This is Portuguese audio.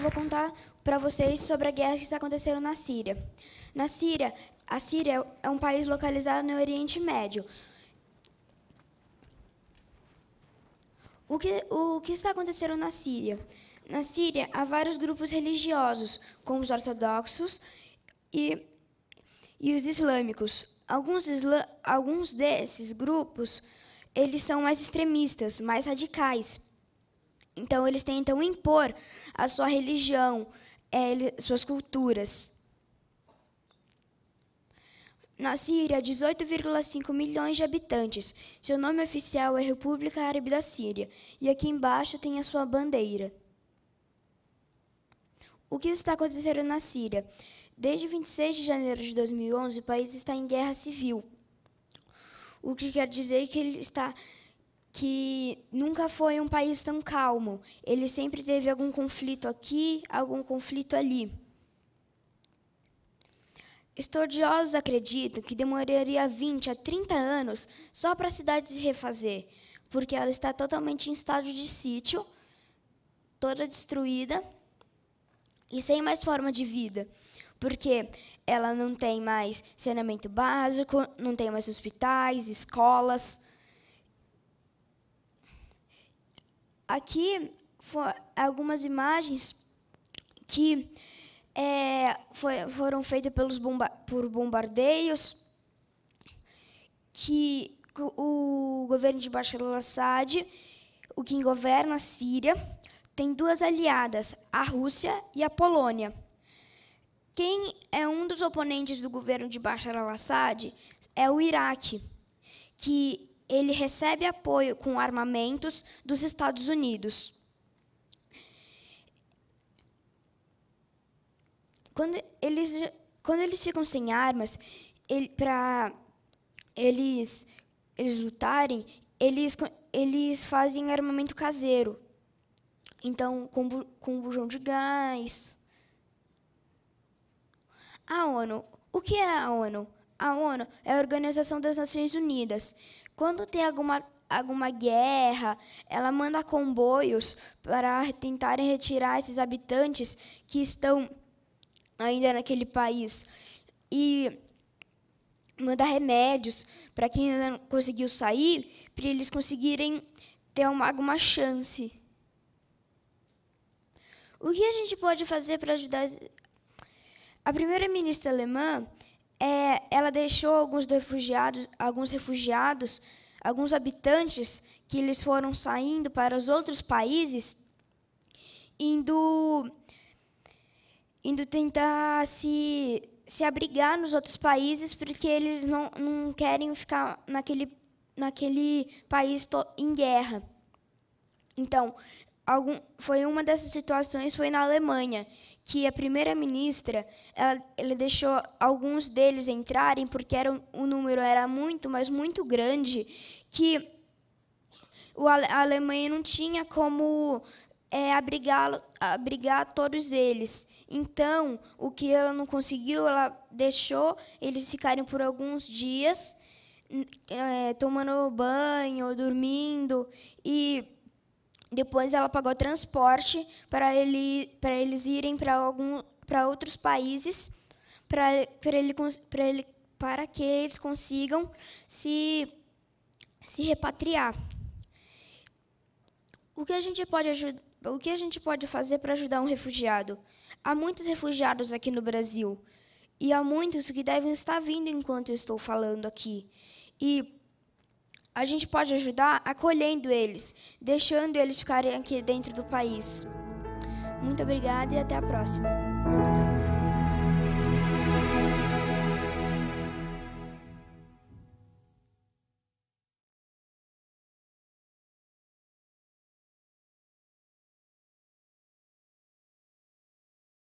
eu vou contar para vocês sobre a guerra que está acontecendo na Síria. Na Síria, a Síria é um país localizado no Oriente Médio. O que, o que está acontecendo na Síria? Na Síria, há vários grupos religiosos, como os ortodoxos e, e os islâmicos. Alguns, isla, alguns desses grupos eles são mais extremistas, mais radicais. Então, eles tentam impor a sua religião, é, suas culturas. Na Síria, 18,5 milhões de habitantes. Seu nome oficial é República Árabe da Síria. E aqui embaixo tem a sua bandeira. O que está acontecendo na Síria? Desde 26 de janeiro de 2011, o país está em guerra civil, o que quer dizer que ele está que nunca foi um país tão calmo. Ele sempre teve algum conflito aqui, algum conflito ali. Estudiosos acreditam que demoraria 20 a 30 anos só para a cidade se refazer, porque ela está totalmente em estado de sítio, toda destruída e sem mais forma de vida, porque ela não tem mais saneamento básico, não tem mais hospitais, escolas. Aqui for, algumas imagens que é, foi, foram feitas pelos bomba por bombardeios que o governo de Bashar al-Assad, o que governa a Síria, tem duas aliadas, a Rússia e a Polônia. Quem é um dos oponentes do governo de Bashar al-Assad é o Iraque, que ele recebe apoio com armamentos dos Estados Unidos. Quando eles, quando eles ficam sem armas, ele, para eles, eles lutarem, eles, eles fazem armamento caseiro. Então, com, com bujão de gás. A ONU. O que é a ONU? A ONU é a Organização das Nações Unidas. Quando tem alguma, alguma guerra, ela manda comboios para tentarem retirar esses habitantes que estão ainda naquele país. E manda remédios para quem ainda não conseguiu sair, para eles conseguirem ter uma, alguma chance. O que a gente pode fazer para ajudar? A primeira-ministra alemã é, ela deixou alguns refugiados, alguns refugiados, alguns habitantes que eles foram saindo para os outros países, indo, indo tentar se, se abrigar nos outros países, porque eles não, não querem ficar naquele, naquele país em guerra. Então, Algum, foi uma dessas situações foi na Alemanha, que a primeira-ministra ela, ela, deixou alguns deles entrarem porque era, o número era muito, mas muito grande, que o, a Alemanha não tinha como é, abrigar, abrigar todos eles. Então, o que ela não conseguiu, ela deixou eles ficarem por alguns dias, é, tomando banho, dormindo e depois ela pagou transporte para ele, para eles irem para algum para outros países para para ele para ele para que eles consigam se se repatriar. O que a gente pode ajudar o que a gente pode fazer para ajudar um refugiado? Há muitos refugiados aqui no Brasil e há muitos que devem estar vindo enquanto eu estou falando aqui. E a gente pode ajudar acolhendo eles, deixando eles ficarem aqui dentro do país. Muito obrigada e até a próxima.